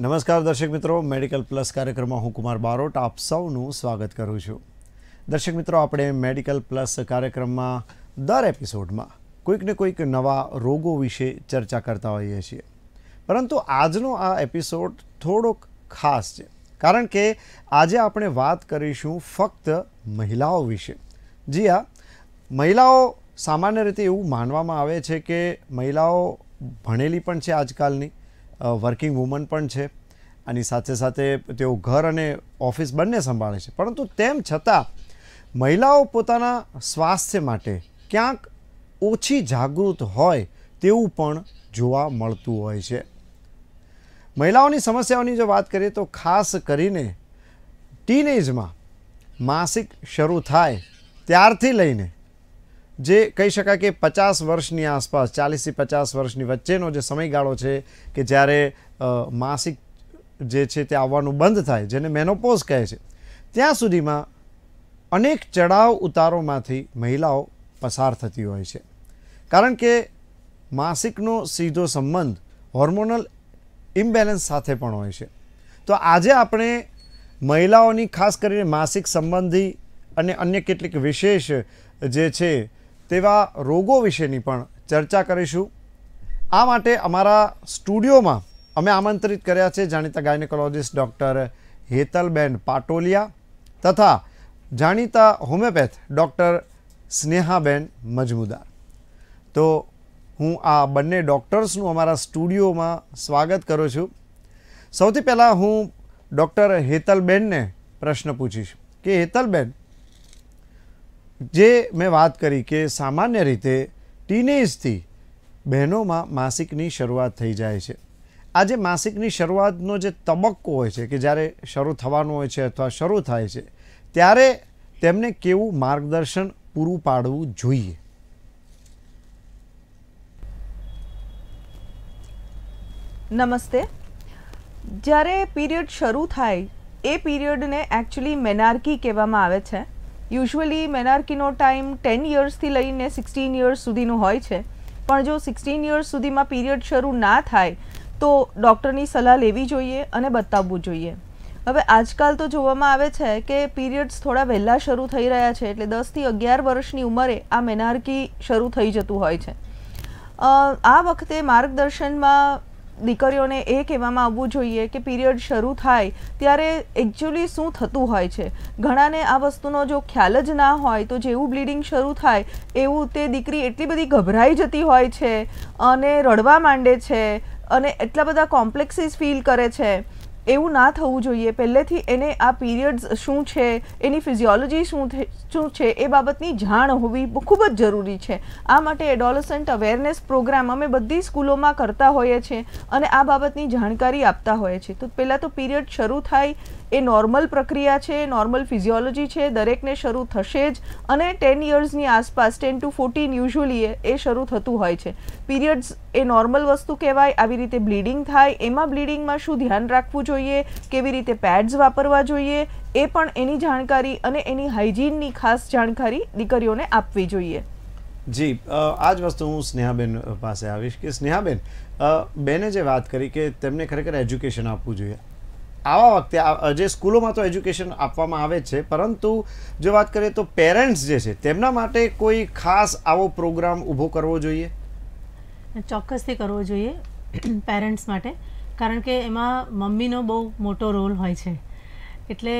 નમસ્કાર દર્શક મિત્રો મેડિકલ પ્લસ કાર્યક્રમમાં હું કુમાર બારોટ આપ સૌનું સ્વાગત કરું છું દર્શક મિત્રો આપણે મેડિકલ પ્લસ કાર્યક્રમમાં દર એપિસોડમાં કોઈક ને કોઈક નવા રોગો વિશે ચર્ચા કરતા હોઈએ છીએ પરંતુ આજનો આ એપિસોડ થોડોક ખાસ છે કારણ કે આજે આપણે વાત કરીશું ફક્ત મહિલાઓ વિશે જી હા મહિલાઓ સામાન્ય રીતે એવું માનવામાં આવે છે કે મહિલાઓ ભણેલી પણ છે આજકાલની વર્કિંગ વુમન પણ છે આની સાથે સાથે તેઓ ઘર અને ઓફિસ બંને સંભાળે છે પરંતુ તેમ છતાં મહિલાઓ પોતાના સ્વાસ્થ્ય માટે ક્યાંક ઓછી જાગૃત હોય તેવું પણ જોવા મળતું હોય છે મહિલાઓની સમસ્યાઓની જો વાત કરીએ તો ખાસ કરીને ટીનેજમાં માસિક શરૂ થાય ત્યારથી લઈને જે કહી શકાય કે પચાસ વર્ષની આસપાસ ચાલીસથી પચાસ વર્ષની વચ્ચેનો જે સમયગાળો છે કે જ્યારે માસિક જે છે તે આવવાનું બંધ થાય જેને મેનોપોઝ કહે છે ત્યાં સુધીમાં અનેક ચડાવ ઉતારોમાંથી મહિલાઓ પસાર થતી હોય છે કારણ કે માસિકનો સીધો સંબંધ હોર્મોનલ ઇમ્બેલેન્સ સાથે પણ હોય છે તો આજે આપણે મહિલાઓની ખાસ કરીને માસિક સંબંધી અને અન્ય કેટલીક વિશેષ જે છે તેવા રોગો વિશેની પણ ચર્ચા કરીશું આ માટે અમારા સ્ટુડિયોમાં અમે આમંત્રિત કર્યા છે જાણીતા ગાયનેકોલોજિસ્ટ ડૉક્ટર હેતલબેન પાટોલિયા તથા જાણીતા હોમિયોપેથ ડૉક્ટર સ્નેહાબેન મજમુદાર તો હું આ બંને ડૉક્ટર્સનું અમારા સ્ટુડિયોમાં સ્વાગત કરું છું સૌથી પહેલાં હું ડૉક્ટર હેતલબેનને પ્રશ્ન પૂછીશ કે હેતલબેન જે મેં વાત કરી કે સામાન્ય રીતે ટીનેજથી બહેનોમાં માસિકની શરૂઆત થઈ જાય છે આજે માસિકની શરૂઆતનો જે તબક્કો હોય છે કે જ્યારે શરૂ થવાનું હોય છે અથવા શરૂ થાય છે ત્યારે તેમને કેવું માર્ગદર્શન પૂરું પાડવું જોઈએ નમસ્તે જ્યારે પીરિયડ શરૂ થાય એ પીરિયડને એકચ્યુઅલી મેનાર્કી કહેવામાં આવે છે યુઝ્યુઅલી મેનાર્કીનો ટાઈમ ટેન યર્સથી લઈને સિક્સટીન યર્સ સુધીનો હોય છે પણ જો સિક્સટીન યર્સ સુધીમાં પીરિયડ શરૂ ના થાય તો ડૉક્ટરની સલાહ લેવી જોઈએ અને બતાવવું જોઈએ હવે આજકાલ તો જોવામાં આવે છે કે પીરિયડ્સ થોડા વહેલા શરૂ થઈ રહ્યા છે એટલે દસથી અગિયાર વર્ષની ઉંમરે આ મેનાર્કી શરૂ થઈ જતું હોય છે આ વખતે માર્ગદર્શનમાં દીકરીઓને એ કહેવામાં આવવું જોઈએ કે પિરિયડ શરૂ થાય ત્યારે એકચ્યુઅલી શું થતું હોય છે ઘણાને આ વસ્તુનો જો ખ્યાલ જ ના હોય તો જેવું બ્લીડિંગ શરૂ થાય એવું તે દીકરી એટલી બધી ગભરાઈ જતી હોય છે અને રડવા માંડે છે અને એટલા બધા કોમ્પ્લેક્સીસ ફીલ કરે છે એવું ના થવું જોઈએ પહેલેથી એને આ પીરિયડ્સ શું છે એની ફિઝિયોલોજી શું શું છે એ બાબતની જાણ હોવી ખૂબ જ જરૂરી છે આ માટે એડોલસન્ટ અવેરનેસ પ્રોગ્રામ અમે બધી સ્કૂલોમાં કરતા હોઈએ છીએ અને આ બાબતની જાણકારી આપતા હોઈએ છીએ તો પહેલાં તો પીરિયડ શરૂ થાય એ નોર્મલ પ્રક્રિયા છે નોર્મલ ફિઝિયોલોજી છે દરેકને શરૂ થશે જ અને ટેન યર્સની આસપાસ ટેન ટુ ફોર્ટીન યુઝ્યુઅલી એ શરૂ થતું હોય છે પીરિયડ્સ એ નોર્મલ વસ્તુ કહેવાય આવી રીતે બ્લીડિંગ થાય એમાં બ્લીડિંગમાં શું ધ્યાન રાખવું જોઈએ કેવી રીતે પેડ્સ વાપરવા જોઈએ એ પણ એની જાણકારી અને એની હાઇજીનની ખાસ જાણકારી દીકરીઓને આપવી જોઈએ જી આ જ વસ્તુ હું સ્નેહાબેન પાસે આવીશ કે સ્નેહાબેન બેને જે વાત કરી કે તેમને ખરેખર એજ્યુકેશન આપવું જોઈએ આવા વખતે જે સ્કૂલોમાં તો એજ્યુકેશન આપવામાં આવે છે પરંતુ જો વાત કરીએ તો પેરેન્ટ્સ જે છે તેમના માટે કોઈ ખાસ આવો પ્રોગ્રામ ઊભો કરવો જોઈએ ચોક્કસથી કરવો જોઈએ પેરેન્ટ્સ માટે કારણ કે એમાં મમ્મીનો બહુ મોટો રોલ હોય છે એટલે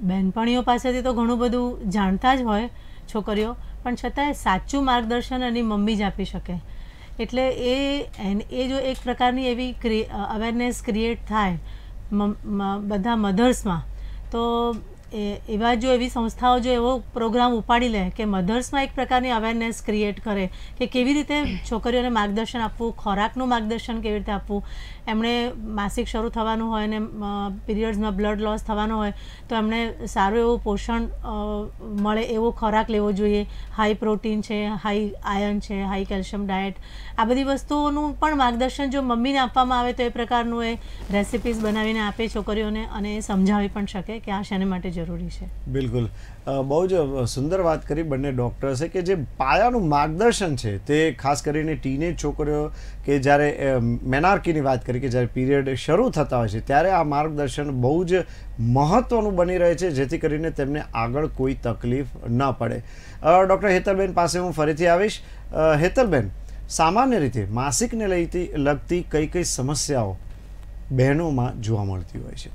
બહેનપણીઓ પાસેથી તો ઘણું બધું જાણતા જ હોય છોકરીઓ પણ છતાંય સાચું માર્ગદર્શન એની મમ્મી જ આપી શકે એટલે એ એ જો એક પ્રકારની એવી અવેરનેસ ક્રિએટ થાય બધા મધર્સમાં તો એવા જો એવી સંસ્થાઓ જો એવો પ્રોગ્રામ ઉપાડી લે કે મધર્સમાં એક પ્રકારની અવેરનેસ ક્રિએટ કરે કે કેવી રીતે છોકરીઓને માર્ગદર્શન આપવું ખોરાકનું માર્ગદર્શન કેવી રીતે આપવું એમણે માસિક શરૂ થવાનું હોય અને પીરિયડ્સમાં બ્લડ લોસ થવાનો હોય તો એમણે સારું એવું પોષણ મળે એવો ખોરાક લેવો જોઈએ હાઈ પ્રોટીન છે હાઈ આયર્ન છે હાઈ કેલ્શિયમ ડાયટ આ બધી વસ્તુઓનું પણ માર્ગદર્શન જો મમ્મીને આપવામાં આવે તો એ પ્રકારનું એ રેસિપીઝ બનાવીને આપે છોકરીઓને અને એ સમજાવી પણ શકે કે આ શેને માટે જરૂરી છે બિલકુલ બહુ જ સુંદર વાત કરી બંને ડૉક્ટર્સે કે જે પાયાનું માર્ગદર્શન છે તે ખાસ કરીને ટીનેજ છોકરીઓ કે જ્યારે મેનાર્કીની વાત કરી કે જ્યારે પીરિયડ શરૂ થતા હોય છે ત્યારે આ માર્ગદર્શન બહુ જ મહત્ત્વનું બની રહે છે જેથી કરીને તેમને આગળ કોઈ તકલીફ ન પડે ડૉક્ટર હેતલબેન પાસે હું ફરીથી આવીશ હેતલબેન સામાન્ય રીતે માસિકને લઈ લગતી કઈ કઈ સમસ્યાઓ બહેનોમાં જોવા મળતી હોય છે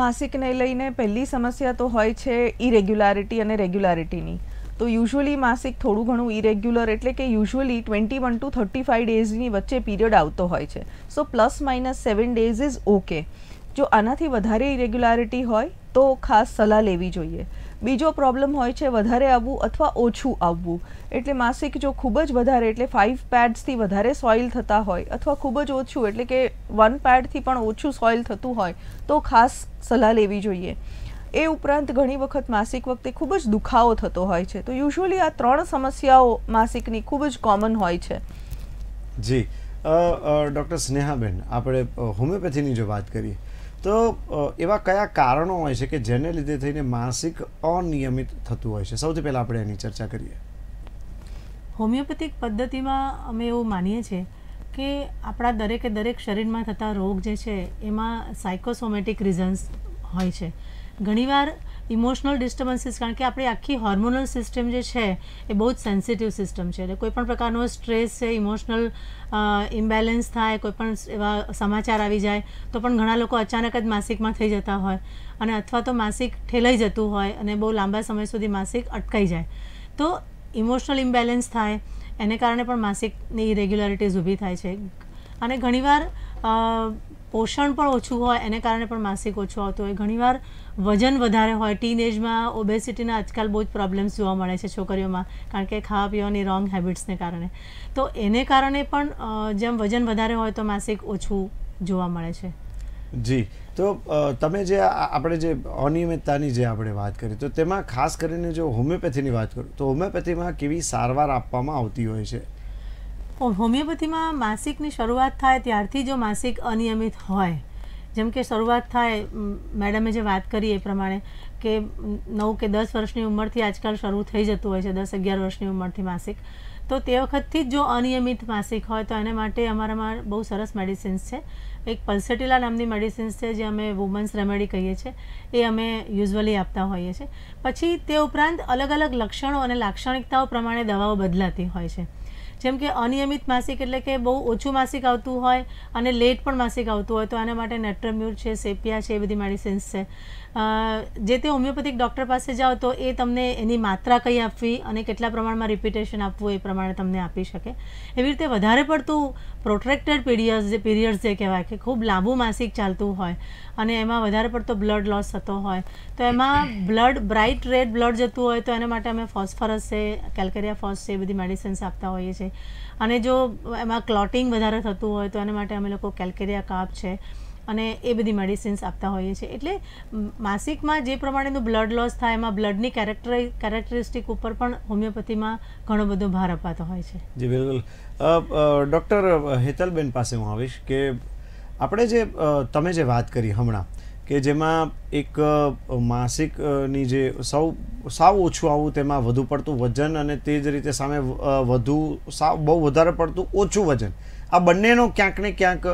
માસિકને લઈને પહેલી સમસ્યા તો હોય છે ઇરેગ્યુલારિટી અને રેગ્યુલારિટીની તો યુઝ્યુઅલી માસિક થોડું ઘણું ઇરેગ્યુલર એટલે કે યુઝ્યુઅલી 21 ટુ 35 ડેઝની વચ્ચે પિરિયડ આવતો હોય છે so plus minus 7 days is okay જો આનાથી વધારે ઇરેગ્યુલરિટી હોય તો ખાસ સલા લેવી જોઈએ બીજો પ્રોબ્લેમ હોય છે વધારે આવવું અથવા ઓછું આવવું એટલે માસિક જો ખૂબ જ વધારે એટલે 5 પેડ્સથી વધારે સોયલ થતા હોય અથવા ખૂબ જ ઓછું એટલે કે 1 પેડથી પણ ઓછું સોયલ થતું હોય તો ખાસ સલા લેવી જોઈએ એ ઉપરાંત ઘણી વખત માસિક વખતે ખૂબ જ દુખાવો થતો હોય છે તો યુઝ્યુઅલી આ ત્રણ સમસ્યાઓ માસિકની ખૂબ જ કોમન હોય છે જી ડૉક્ટર સ્નેહાબેન આપણે હોમિયોપેથીની જો વાત કરીએ તો એવા કયા કારણો હોય છે કે જેને લીધે થઈને માસિક અનિયમિત થતું હોય છે સૌથી પહેલાં આપણે એની ચર્ચા કરીએ હોમિયોપેથિક પદ્ધતિમાં અમે એવું માનીએ છીએ કે આપણા દરેકે દરેક શરીરમાં થતા રોગ જે છે એમાં સાયકોસોમેટિક રિઝન્સ હોય છે ઘણીવાર ઇમોશનલ ડિસ્ટર્બન્સીસ કારણ કે આપણી આખી હોર્મોનલ સિસ્ટમ જે છે એ બહુ જ સેન્સિટિવ સિસ્ટમ છે એટલે કોઈપણ પ્રકારનો સ્ટ્રેસ છે ઇમોશનલ ઇમ્બેલેન્સ થાય કોઈપણ એવા સમાચાર આવી જાય તો પણ ઘણા લોકો અચાનક જ માસિકમાં થઈ જતા હોય અને અથવા તો માસિક ઠેલાઈ જતું હોય અને બહુ લાંબા સમય સુધી માસિક અટકાઈ જાય તો ઇમોશનલ ઇમ્બેલેન્સ થાય એને કારણે પણ માસિકની ઇરેગ્યુલારિટીઝ ઊભી થાય છે અને ઘણીવાર પોષણ પણ ઓછું હોય એને કારણે પણ માસિક ઓછું આવતું હોય ઘણીવાર વજન વધારે હોય ટીન એજમાં ઓબેસિટીના આજકાલ બહુ જ પ્રોબ્લેમ્સ જોવા મળે છે છોકરીઓમાં કારણ કે ખાવા પીવાની રોંગ હેબિટ્સને કારણે તો એને કારણે પણ જેમ વજન વધારે હોય તો માસિક ઓછું જોવા મળે છે જી તો તમે જે આપણે જે અનિયમિતતાની જે આપણે વાત કરી તો તેમાં ખાસ કરીને જો હોમિયોપેથીની વાત કરું તો હોમિયોપેથીમાં કેવી સારવાર આપવામાં આવતી હોય છે હોમિયોપેથીમાં માસિકની શરૂઆત થાય ત્યારથી જો માસિક અનિયમિત હોય જેમ કે શરૂઆત થાય મેડમે જે વાત કરી એ પ્રમાણે કે નવ કે દસ વર્ષની ઉંમરથી આજકાલ શરૂ થઈ જતું હોય છે દસ અગિયાર વર્ષની ઉંમરથી માસિક તો તે વખતથી જ જો અનિયમિત માસિક હોય તો એને માટે અમારામાં બહુ સરસ મેડિસિન્સ છે એક પલ્સેટીલા નામની મેડિસિન્સ છે જે અમે વુમન્સ રેમેડી કહીએ છીએ એ અમે યુઝવલી આપતા હોઈએ છીએ પછી તે ઉપરાંત અલગ અલગ લક્ષણો અને લાક્ષણિકતાઓ પ્રમાણે દવાઓ બદલાતી હોય છે જેમ કે અનિયમિત માસિક એટલે કે બહુ ઓછું માસિક આવતું હોય અને લેટ પણ માસિક આવતું હોય તો એના માટે નેટ્રમ્યુર છે સેપિયા છે એ બધી મેડિસિન્સ છે જે તે હોમિયોપેથિક ડૉક્ટર પાસે જાઓ તો એ તમને એની માત્રા કઈ આપવી અને કેટલા પ્રમાણમાં રિપીટેશન આપવું એ પ્રમાણે તમને આપી શકે એવી રીતે વધારે પડતું પ્રોટ્રેક્ટેડ પીરિયડ્સ જે પીરિયડ્સ જે કહેવાય કે ખૂબ લાંબુ માસિક ચાલતું હોય અને એમાં વધારે પડતો બ્લડ લોસ થતો હોય તો એમાં બ્લડ બ્રાઇટ રેડ બ્લડ જતું હોય તો એના માટે અમે ફોસ્ફરસ છે કેલ્કેરિયા ફોસ છે એ બધી મેડિસિન્સ આપતા હોઈએ છીએ અને જો એમાં ક્લોટિંગ વધારે થતું હોય તો એના માટે અમે લોકો કેલ્કેરિયા કાપ છે અને એ બધી મેડિસિન્સ આપતા હોઈએ છીએ એટલે માસિકમાં જે પ્રમાણેનું બ્લડ લોસ થાય એમાં બ્લડની કેરેક્ટર કેરેક્ટરિસ્ટિક ઉપર પણ હોમિયોપેથીમાં ઘણો બધો ભાર અપાતો હોય છે જી બિલકુલ ડૉક્ટર હેતલબેન પાસે હું આવીશ કે આપણે જે તમે જે વાત કરી હમણાં કે જેમાં એક માસિકની જે સૌ સાવ ઓછું આવું તેમાં વધુ પડતું વજન અને તે જ રીતે સામે વધુ સાવ બહુ વધારે પડતું ઓછું વજન આ બંનેનો ક્યાંક ને ક્યાંક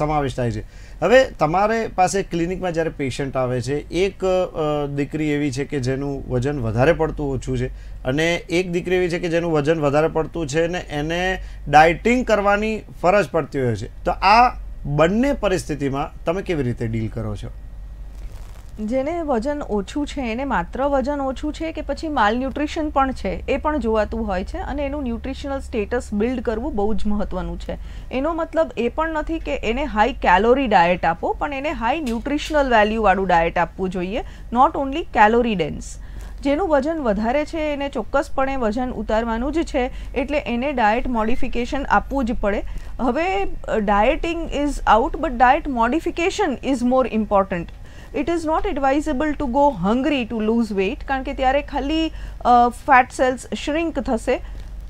સમાવેશ થાય છે હવે તમારે પાસે ક્લિનિકમાં જ્યારે પેશન્ટ આવે છે એક દીકરી એવી છે કે જેનું વજન વધારે પડતું ઓછું છે અને એક દીકરી એવી છે કે જેનું વજન વધારે પડતું છે ને એને ડાયટિંગ કરવાની ફરજ પડતી હોય છે તો આ બંને પરિસ્થિતિમાં તમે કેવી રીતે ડીલ કરો છો જેને વજન ઓછું છે એને માત્ર વજન ઓછું છે કે પછી માલ ન્યુટ્રિશન પણ છે એ પણ જોવાતું હોય છે અને એનું ન્યુટ્રિશનલ સ્ટેટસ બિલ્ડ કરવું બહુ જ મહત્ત્વનું છે એનો મતલબ એ પણ નથી કે એને હાઈ કેલોરી ડાયટ આપો પણ એને હાઈ ન્યુટ્રિશનલ વેલ્યુવાળું ડાયટ આપવું જોઈએ નોટ ઓન્લી કેલોરી ડેન્સ જેનું વજન વધારે છે એને ચોક્કસપણે વજન ઉતારવાનું જ છે એટલે એને ડાયટ મોડિફિકેશન આપવું જ પડે હવે dieting is out but diet modification is more important it is not advisable to go hungry to lose weight કારણ કે ત્યારે ખાલી ફેટ સેલ્સ શ્રિંક થશે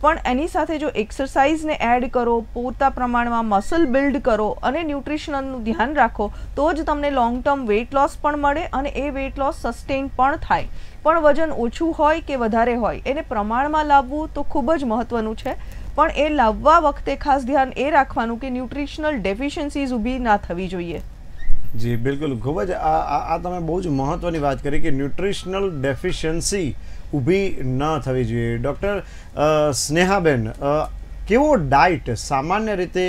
પણ એની સાથે જો એક્સરસાઇઝને એડ કરો પૂરતા પ્રમાણમાં મસલ બિલ્ડ કરો અને ન્યુટ્રિશનલનું ધ્યાન રાખો તો જ તમને લોંગ ટર્મ વેઇટ લોસ પણ મળે અને એ વેઇટ લોસ સસ્ટેન પણ થાય પણ વજન ઓછું હોય કે વધારે હોય એને પ્રમાણમાં લાવવું તો ખૂબ જ મહત્ત્વનું છે પણ એ લાવવા વખતે ખાસ ધ્યાન એ રાખવાનું કે ન્યુટ્રિશનલ ડેફિશિયન્સીઝ ઊભી ના થવી જોઈએ જી બિલકુલ ખૂબ જ આ આ તમે બહુ જ મહત્ત્વની વાત કરી કે ન્યુટ્રિશનલ ડેફિશિયન્સી ઊભી ન થવી જોઈએ ડૉક્ટર સ્નેહાબેન કેવો ડાયટ સામાન્ય રીતે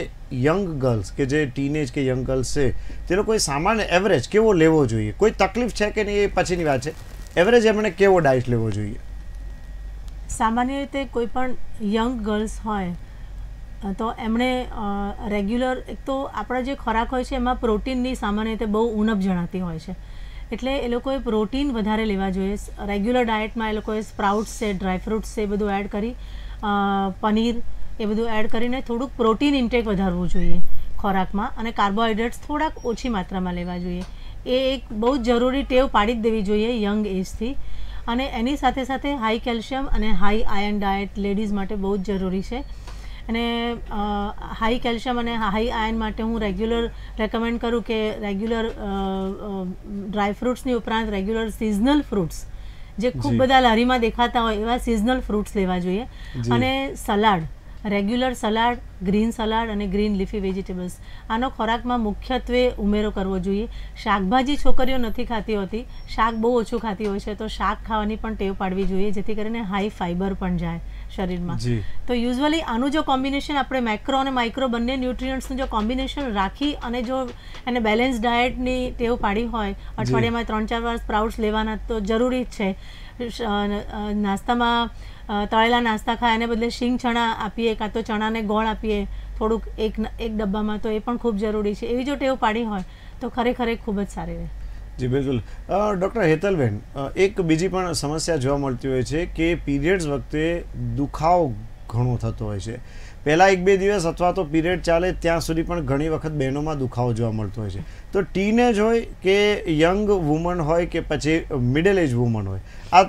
યંગ ગર્લ્સ કે જે ટીનેજ કે યંગ ગર્લ્સ છે તે લોકો સામાન્ય એવરેજ કેવો લેવો જોઈએ કોઈ તકલીફ છે કે નહીં એ પછીની વાત છે એવરેજ એમણે કેવો ડાયટ લેવો જોઈએ સામાન્ય રીતે કોઈ પણ યંગ ગર્લ્સ હોય તો એમણે રેગ્યુલર એક તો આપણા જે ખોરાક હોય છે એમાં પ્રોટીનની સામાન્ય રીતે બહુ ઉણપ જણાતી હોય છે એટલે એ લોકોએ પ્રોટીન વધારે લેવા જોઈએ રેગ્યુલર ડાયટમાં એ લોકોએ સ્પ્રાઉટ્સ છે ડ્રાયફ્રૂટ્સ છે એ બધું એડ કરી પનીર એ બધું એડ કરીને થોડુંક પ્રોટીન ઇન્ટેક વધારવું જોઈએ ખોરાકમાં અને કાર્બોહાઈડ્રેટ્સ થોડાક ઓછી માત્રામાં લેવા જોઈએ એ એક બહુ જ જરૂરી ટેવ પાડી જ દેવી જોઈએ યંગ એજથી અને એની સાથે સાથે હાઈ કેલ્શિયમ અને હાઈ આયર્ન ડાયટ લેડીઝ માટે બહુ જ જરૂરી છે અને હાઈ કેલ્શિયમ અને હાઈ આયન માટે હું રેગ્યુલર રેકમેન્ડ કરું કે રેગ્યુલર ડ્રાયફ્રૂટ્સની ઉપરાંત રેગ્યુલર સિઝનલ ફ્રૂટ્સ જે ખૂબ બધા લારીમાં દેખાતા હોય એવા સિઝનલ ફ્રૂટ્સ લેવા જોઈએ અને salad regular salad green salad અને ગ્રીન લીફી વેજીટેબલ્સ આનો ખોરાકમાં મુખ્યત્વે ઉમેરો કરવો જોઈએ શાકભાજી છોકરીઓ નથી ખાતી હોતી શાક બહુ ઓછું ખાતી હોય છે તો શાક ખાવાની પણ ટેવ પાડવી જોઈએ જેથી કરીને હાઈ ફાઈબર પણ જાય શરીરમાં તો યુઝવલી આનું જો કોમ્બિનેશન આપણે મેક્રો અને માઇક્રો બંને ન્યુટ્રિયન્ટ્સનું જો કોમ્બિનેશન રાખી અને જો એને બેલેન્સ ડાયટની ટેવ પાડી હોય અઠવાડિયામાં ત્રણ ચાર વાર સ્પ્રાઉટ્સ લેવાના તો જરૂરી જ છે નાસ્તામાં તળેલા નાસ્તા ખાય એને બદલે શીંગ ચણા આપીએ કાં તો ચણાને ગોળ આપીએ થોડુંક એક એક ડબ્બામાં તો એ પણ ખૂબ જરૂરી છે એવી જો ટેવ પાડી હોય તો ખરેખર ખૂબ જ સારી રહે જી બિલકુલ ડૉક્ટર હેતલબેન એક બીજી પણ સમસ્યા જોવા મળતી હોય છે કે પીરિયડ્સ વખતે દુખાવો ઘણો થતો હોય છે પહેલાં એક બે દિવસ અથવા તો પીરિયડ ચાલે ત્યાં સુધી પણ ઘણી વખત બહેનોમાં દુખાવો જોવા મળતો હોય છે તો ટીનેજ હોય કે યંગ વુમન હોય કે પછી મિડલ એજ વુમન હોય આ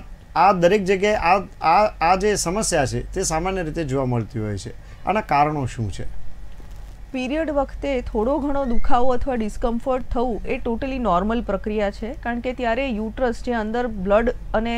આ દરેક જગ્યાએ આ આ જે સમસ્યા છે તે સામાન્ય રીતે જોવા મળતી હોય છે આના કારણો શું છે पीरियड વખતે થોડો ઘણો દુખાવો અથવા ડિસ્કમફર્ટ થવું એ टोटલી નોર્મલ પ્રક્રિયા છે કારણ કે ત્યારે યુટ્રસ જે અંદર બ્લડ અને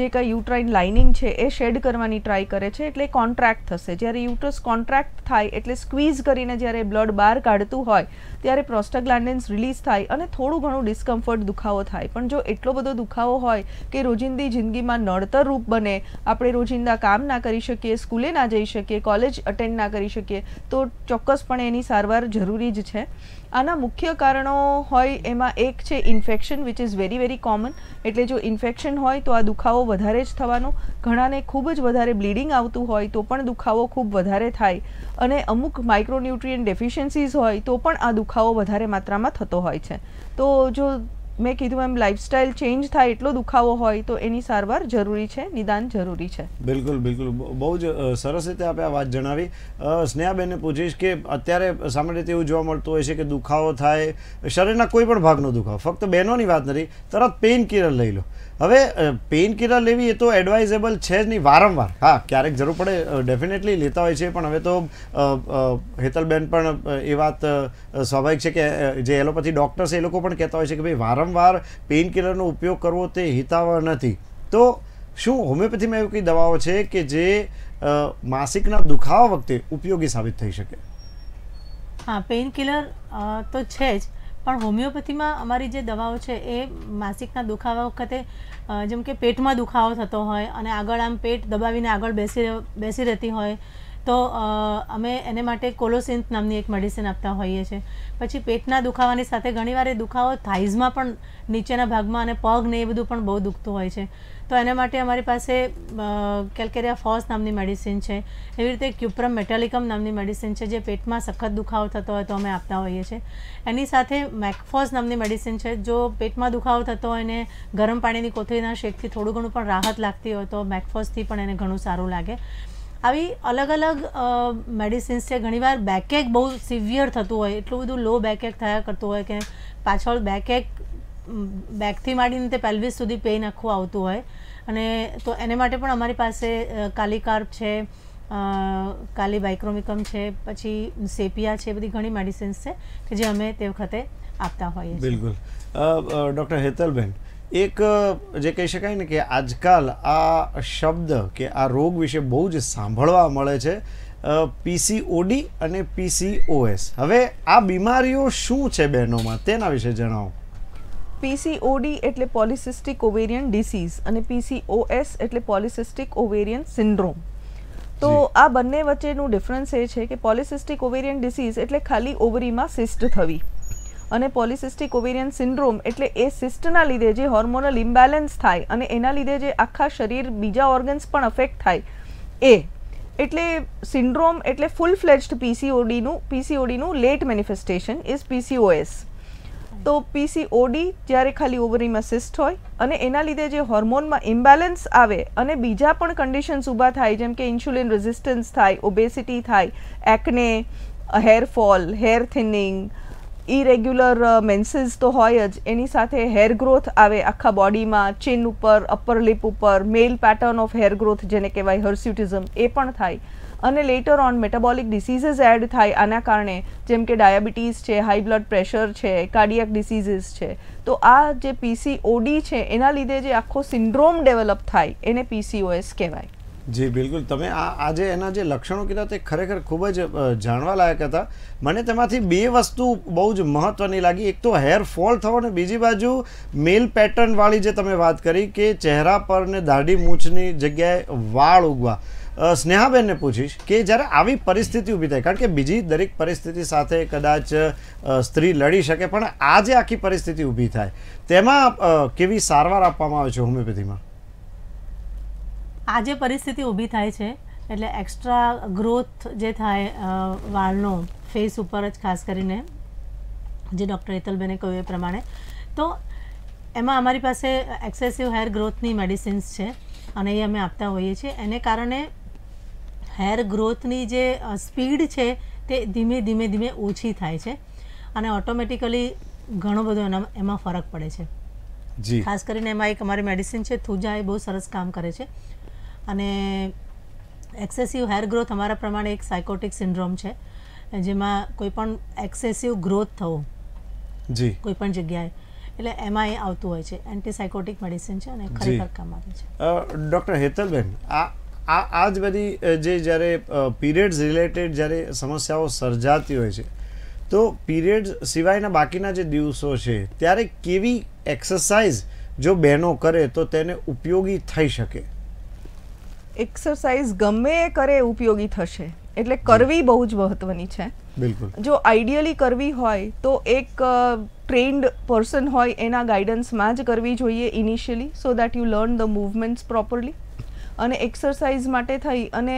જે કા યુટરાઇન લાઇનિંગ છે એ શੈડ કરવાની ટ્રાય કરે છે એટલે કોન્ટ્રેક્ટ થશે જ્યારે યુટ્રસ કોન્ટ્રેક્ટ થાય એટલે સ્ક્વીઝ કરીને જ્યારે બ્લડ બહાર કાઢતું હોય ત્યારે પ્રોસ્ટાગ્લાન્ડિન્સ રિલીઝ થાય અને થોડો ઘણો ડિસ્કમફર્ટ દુખાવો થાય પણ જો એટલો બધો દુખાવો હોય કે રોજિંદી જિંદગીમાં નડતર રૂપ બને આપણે રોજિંદા કામ ના કરી શકીએ સ્કૂલે ના જઈ શકીએ કોલેજ અટેન્ડ ના કરી શકીએ તો ચોક્કસપણે એની સારવાર જરૂરી જ છે આના મુખ્ય કારણો હોય એમાં એક છે infection which is very very common એટલે જો ઇન્ફેક્શન હોય તો આ દુખાવો વધારે જ થવાનો ઘણાને ખૂબ જ વધારે બ્લીડિંગ આવતું હોય તો પણ દુખાવો ખૂબ વધારે થાય અને અમુક માઇક્રોન્યુટ્રિયન ડેફિશિયન્સીઝ હોય તો પણ આ દુખાવો વધારે માત્રામાં થતો હોય છે તો જો મેં કીધું એમ લાઇફસ્ટાઇલ ચેન્જ થાય એટલો દુખાવો હોય તો એની સારવાર જરૂરી છે નિદાન જરૂરી છે બિલકુલ બિલકુલ બહુ જ સરસ રીતે આપે આ વાત જણાવી સ્નેહાબેનને પૂછીશ કે અત્યારે સામાન્ય રીતે એવું જોવા મળતું હોય છે કે દુખાવો થાય શરીરના કોઈ પણ ભાગનો દુખાવો ફક્ત બહેનોની વાત નથી તરત પેઇન કિલર લઈ લો હવે પેઇન કિલર લેવી એ તો એડવાઇઝેબલ છે જ નહીં વારંવાર હા ક્યારેક જરૂર પડે ડેફિનેટલી લેતા હોય છે પણ હવે તો હેતલબેન પણ એ વાત સ્વાભાવિક છે કે જે એલોપેથી ડૉક્ટર્સ એ લોકો પણ કહેતા હોય છે કે ભાઈ વારંવાર પેઇન કિલરનો ઉપયોગ કરવો તે હિતાવહ નથી તો શું હોમિયોપેથીમાં એવી કઈ દવાઓ છે કે જે માસિકના દુખાવા વખતે ઉપયોગી સાબિત થઈ શકે હા પેઇન કિલર તો છે જ પણ હોમિયોપેથીમાં અમારી જે દવાઓ છે એ માસિકના દુખાવા વખતે જેમ કે પેટમાં દુખાવો થતો હોય અને આગળ આમ પેટ દબાવીને આગળ બેસી બેસી રહેતી હોય તો અમે એને માટે કોલોસિન્થ નામની એક મેડિસિન આપતા હોઈએ છીએ પછી પેટના દુખાવાની સાથે ઘણીવાર એ દુખાવો થાઇઝમાં પણ નીચેના ભાગમાં અને પગને એ બધું પણ બહુ દુખતું હોય છે તો એના માટે અમારી પાસે કેલ્કેરિયા ફોસ નામની મેડિસિન છે એવી રીતે ક્યુપ્રમ મેટાલિકમ નામની મેડિસિન છે જે પેટમાં સખત દુખાવો થતો હોય તો અમે આપતા હોઈએ છીએ એની સાથે મેકફોસ નામની મેડિસિન છે જો પેટમાં દુખાવો થતો હોય અને ગરમ પાણીની કોથળીના શેકથી થોડું ઘણું પણ રાહત લાગતી હોય તો મેકફોસથી પણ એને ઘણું સારું લાગે આવી અલગ અલગ મેડિસિન્સ છે ઘણીવાર બેકએક બહુ સિવિયર થતું હોય એટલું બધું લો બેકએક થયા કરતું હોય કે પાછળ બેકએક બેકથી માંડીને તે પેલ્વિસ સુધી પેઇન આખું આવતું હોય અને તો એને માટે પણ અમારી પાસે કાલિકાર્પ છે કાલી બાઇક્રોમિકમ છે પછી સેપિયા છે બધી ઘણી મેડિસિન્સ છે કે જે અમે તે વખતે આપતા હોઈએ બિલકુલ ડૉક્ટર હેતલબેન એક જે કહી શકાય ને કે આજકાલ આ શબ્દ કે આ રોગ વિશે બહુ જ સાંભળવા મળે છે પીસીઓડી અને પીસીઓએસ હવે આ બીમારીઓ શું છે બહેનોમાં તેના વિશે જણાવો પીસીઓડી એટલે પોલિસિસ્ટિક ઓવેરિયન ડિસીઝ અને પીસીઓએસ એટલે પોલિસિસ્ટિક ઓવેરિયન સિન્ડ્રોમ તો આ બંને વચ્ચેનું ડિફરન્સ એ છે કે પોલિસિસ્ટિક ઓવેરિયન ડિસીઝ એટલે ખાલી ઓવરીમાં સિસ્ટ થવી અને પોલિસિસ્ટિક ઓવેરિયન સિન્ડ્રોમ એટલે એ સિસ્ટના લીધે જે હોર્મોનલ ઇમ્બેલેન્સ થાય અને એના લીધે જે આખા શરીર બીજા ઓર્ગન્સ પણ અફેક્ટ થાય એ એટલે સિન્ડ્રોમ એટલે ફૂલ ફ્લેજ્ડ પીસીઓડીનું પીસીઓડીનું લેટ મેનિફેસ્ટેશન ઇઝ પીસીઓએસ તો પીસીઓડી જ્યારે ખાલી ઓવરીમાં સિસ્ટ હોય અને એના લીધે જે હોર્મોનમાં ઇમ્બેલેન્સ આવે અને બીજા પણ કન્ડિશન્સ ઊભા થાય જેમ કે ઇન્સ્યુલિન રેઝિસ્ટન્સ થાય ઓબેસિટી થાય acne hair fall hair thinning irregular menses તો હોય જ એની સાથે હેર ગ્રોથ આવે આખા બોડીમાં ચિન ઉપર અપર લિપ ઉપર male pattern of hair growth જેને કહેવાય હર્સ્યુટિઝમ એ પણ થાય અને later on metabolic diseases add થાય આના કારણે જેમ કે ડાયાબિટીસ છે હાઈ બ્લડ પ્રેશર છે કાર્ડિયક ડિસીઝીસ છે તો આ જે પીસીઓડી છે એના લીધે જે આખો સિન્ડ્રોમ ડેવલપ થાય એને પીસીઓએસ કહેવાય જી બિલકુલ તમે આ આજે એના જે લક્ષણો કીધા તે ખરેખર ખૂબ જ જાણવાલાયક હતા મને તેમાંથી બે વસ્તુ બહુ જ મહત્ત્વની લાગી એક તો હેર ફોલ થવો ને બીજી બાજુ મેલ પેટર્નવાળી જે તમે વાત કરી કે ચહેરા પર ને દાઢી મૂછની જગ્યાએ વાળ ઉગવા સ્નેહાબેનને પૂછીશ કે જ્યારે આવી પરિસ્થિતિ ઊભી થાય કારણ કે બીજી દરેક પરિસ્થિતિ સાથે કદાચ સ્ત્રી લડી શકે પણ આ જે આખી પરિસ્થિતિ ઊભી થાય તેમાં કેવી સારવાર આપવામાં આવે છે હોમિયોપેથીમાં આ જે પરિસ્થિતિ ઊભી થાય છે એટલે એક્સ્ટ્રા ગ્રોથ જે થાય વાળનો ફેસ ઉપર જ ખાસ કરીને જે ડૉક્ટર હેતલબેને કહ્યું એ પ્રમાણે તો એમાં અમારી પાસે એક્સેસિવ હેર ગ્રોથની મેડિસિન્સ છે અને એ અમે આપતા હોઈએ છીએ એને કારણે હેર ગ્રોથની જે સ્પીડ છે તે ધીમે ધીમે ધીમે ઓછી થાય છે અને ઓટોમેટિકલી ઘણો બધો એના એમાં ફરક પડે છે ખાસ કરીને એમાં એક અમારી મેડિસિન છે થુજા એ બહુ સરસ કામ કરે છે અને એક્સેસિવ હેર ગ્રોથ અમારા પ્રમાણે એક સાયકોટિક સિન્ડ્રોમ છે જેમાં કોઈ પણ એક્સેસિવ ગ્રોથ થવો જી કોઈ પણ જગ્યાએ એટલે એમાં એ આવતું હોય છે એન્ટીસાયકોટિક મેડિસિન છે અને ખરેખર કામ આવે છે ડૉક્ટર હેતલબેન આ આ આ જ બધી જે જ્યારે પીરિયડ્સ રિલેટેડ જ્યારે સમસ્યાઓ સર્જાતી હોય છે તો પીરિયડ્સ સિવાયના બાકીના જે દિવસો છે ત્યારે કેવી એક્સરસાઇઝ જો બહેનો કરે તો તેને ઉપયોગી થઈ શકે એક્સરસાઇઝ ગમે એ કરે ઉપયોગી થશે એટલે કરવી બહુ જ મહત્વની છે બિલકુલ જો આઈડિયલી કરવી હોય તો એક ટ્રેન્ડ પર્સન હોય એના ગાઈડન્સમાં જ કરવી જોઈએ initially so that you learn the movements properly અને એક્સરસાઇઝ માટે થઈ અને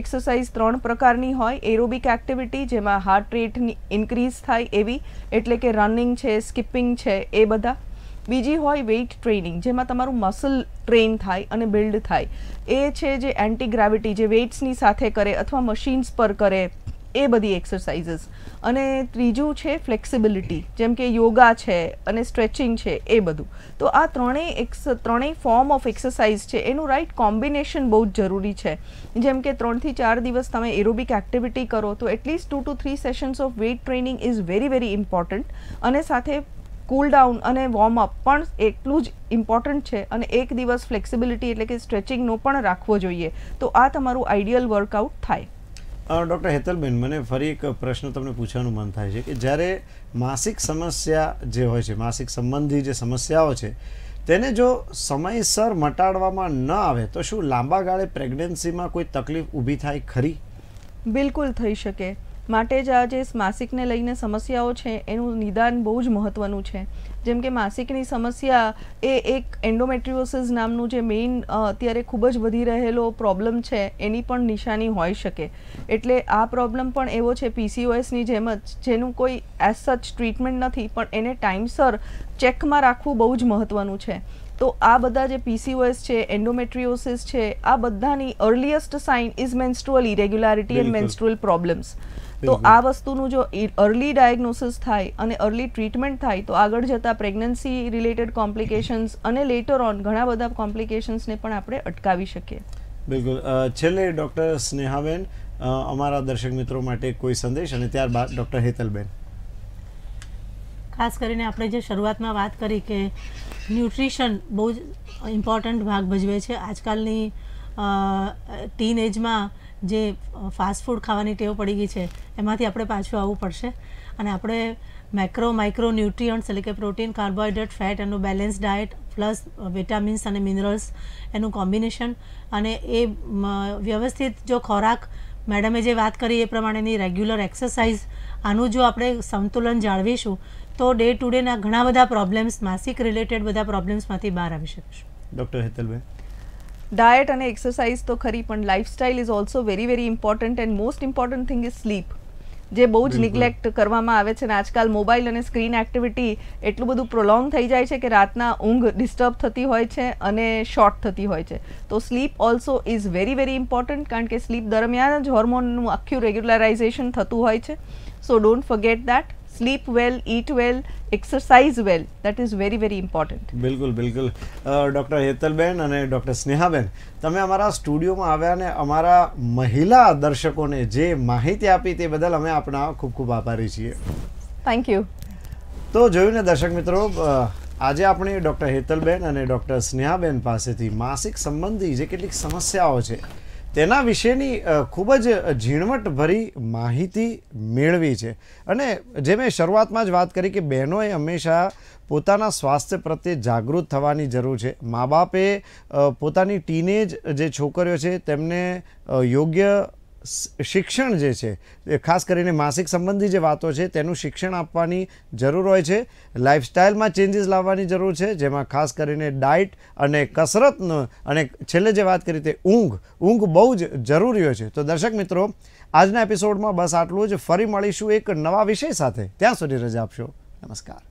એક્સરસાઇઝ ત્રણ પ્રકારની હોય એરોબિક એક્ટિવિટી જેમાં હાર્ટ રેટની ઇન્ક્રીઝ થાય એવી એટલે કે રનિંગ છે સ્કીપિંગ છે એ બધા બીજી હોય વેઇટ ટ્રેનિંગ જેમાં તમારું મસલ ટ્રેન થાય અને બિલ્ડ થાય એ છે જે એન્ટી ગ્રેવિટી જે વેઇટ્સની સાથે કરે અથવા મશીન્સ પર કરે એ બધી एक्सरसाइजસ અને ત્રીજું છે ફ્લેક્સિબિલિટી જેમ કે યોગા છે અને સ્ટ્રેચિંગ છે એ બધું તો આ ત્રણેય એક ત્રણેય ફોર્મ ઓફ एक्सरसाइज છે એનું રાઈટ કોમ્બિનેશન બહુત જરૂરી છે જેમ કે ત્રણ થી ચાર દિવસ તમે એરોબિક એક્ટિવિટી કરો તો at least 2 to 3 sessions of weight training is very very important અને સાથે કૂલ ડાઉન અને વોર્મ અપ પણ એટલું જ ઇમ્પોર્ટન્ટ છે અને એક દિવસ ફ્લેક્સિબિલિટી એટલે કે સ્ટ્રેચિંગ નો પણ રાખવો જોઈએ તો આ તમારું આઈડિયલ વર્કઆઉટ થાય ડૉક્ટર હેતલબેન મને ફરી એક પ્રશ્ન તમને પૂછવાનું મન થાય છે કે જ્યારે માસિક સમસ્યા જે હોય છે માસિક સંબંધી જે સમસ્યાઓ છે તેને જો સમયસર મટાડવામાં ન આવે તો શું લાંબા ગાળે પ્રેગ્નન્સીમાં કોઈ તકલીફ ઊભી થાય ખરી બિલકુલ થઈ શકે માટે જ આ જે માસિકને લઈને સમસ્યાઓ છે એનું નિદાન બહુ જ મહત્ત્વનું છે જેમ કે માસિકની સમસ્યા એ એક એન્ડોમેટ્રિયોસિસ નામનું જે મેઇન અત્યારે ખૂબ જ વધી રહેલો પ્રોબ્લેમ છે એની પણ નિશાની હોઈ શકે એટલે આ પ્રોબ્લેમ પણ એવો છે પીસીઓએસની જેમ જ જેનું કોઈ એઝ સચ ટ્રીટમેન્ટ નથી પણ એને ટાઈમસર ચેકમાં રાખવું બહુ જ મહત્વનું છે તો આ બધા જે પીસીઓએસ છે એન્ડોમેટ્રિયોસિસ છે આ બધાની earliest sign is menstrual irregularity and menstrual problems તો આ વસ્તુનું જો અર્લી ડાયગ્નોસિસ થાય અને અર્લી ટ્રીટમેન્ટ થાય તો આગળ જતા પ્રેગ્નન્સી રિલેટેડ કોમ્પ્લિકેશન્સ અને લેટર ઓન ઘણા બધા કોમ્પ્લિકેશન્સને પણ આપણે અટકાવી શકીએ બિલકુલ છેલ્લે ડૉક્ટર સ્નેહાબેન અમારા દર્શક મિત્રો માટે કોઈ સંદેશ અને ત્યારબાદ ડૉક્ટર હેતલબેન ખાસ કરીને આપણે જે શરૂઆતમાં વાત કરી કે ન્યુટ્રિશન બહુ જ ઇમ્પોર્ટન્ટ ભાગ ભજવે છે આજકાલની ટીન એજમાં જે ફાસ્ટ ફૂડ ખાવાની ટેવ પડી ગઈ છે એમાંથી આપણે પાછું આવવું પડશે અને આપણે મેક્રો માઇક્રો ન્યુટ્રિયન્ટ્સ એટલે કે પ્રોટીન કાર્બોહાઈડ્રેટ ફેટ એનું બેલેન્સ ડાયટ પ્લસ વિટામિન્સ અને મિનરલ્સ એનું કોમ્બિનેશન અને એ વ્યવસ્થિત જો ખોરાક મેડમે જે વાત કરી એ પ્રમાણેની રેગ્યુલર એક્સરસાઇઝ આનું જો આપણે સંતુલન જાળવીશું તો ડે ટુ ડેના ઘણા બધા પ્રોબ્લેમ્સ માસિક રિલેટેડ બધા પ્રોબ્લેમ્સમાંથી બહાર આવી શકશું ડૉક્ટર હેતલભાઈ ડાયટ અને એક્સરસાઇઝ તો ખરી પણ lifestyle is also very very important and most important thing is sleep જે બહુ જ નિગ્લેક્ટ કરવામાં આવે છે અને આજકાલ મોબાઈલ અને સ્ક્રીન એક્ટિવિટી એટલું બધું પ્રોલોંગ થઈ જાય છે કે રાતના ઊંઘ ડિસ્ટર્બ થતી હોય છે અને શોર્ટ થતી હોય છે તો sleep also is very very important કારણ કે સ્લીપ દરમિયાન જ હોર્મોનનું આખું રેગ્યુલરાઇઝેશન થતું હોય છે so don't forget that sleep well, eat well, exercise well. That is very very important. બિલકુલ બિલકુલ ડૉક્ટર હેતલબેન અને ડૉક્ટર સ્નેહાબેન તમે અમારા સ્ટુડિયોમાં આવ્યા અને અમારા મહિલા દર્શકોને જે માહિતી આપી તે બદલ અમે આપણા ખૂબ ખૂબ આભારી છીએ થેન્ક યુ તો જોયું ને દર્શક મિત્રો આજે આપણે ડૉક્ટર હેતલબેન અને ડૉક્ટર સ્નેહાબેન પાસેથી માસિક સંબંધી જે કેટલીક સમસ્યાઓ છે તેના વિશેની ખૂબ જ ઝીણવટભરી માહિતી મેળવી છે અને જે મેં શરૂઆતમાં જ વાત કરી કે બહેનોએ હંમેશા પોતાના સ્વાસ્થ્ય પ્રત્યે જાગૃત થવાની જરૂર છે મા બાપે પોતાની ટીનેજ જે છોકરીઓ છે તેમને યોગ્ય શિક્ષણ જે છે ખાસ કરીને માસિક સંબંધી જે વાતો છે તેનું શિક્ષણ આપવાની જરૂર હોય છે લાઇફસ્ટાઇલમાં ચેન્જીસ લાવવાની જરૂર છે જેમાં ખાસ કરીને ડાયટ અને કસરતનો અને છેલ્લે જે વાત કરી તે ઊંઘ ઊંઘ બહુ જ જરૂરી હોય છે તો દર્શક મિત્રો આજના એપિસોડમાં બસ આટલું જ ફરી મળીશું એક નવા વિષય સાથે ત્યાં સુધી રજા આપશો નમસ્કાર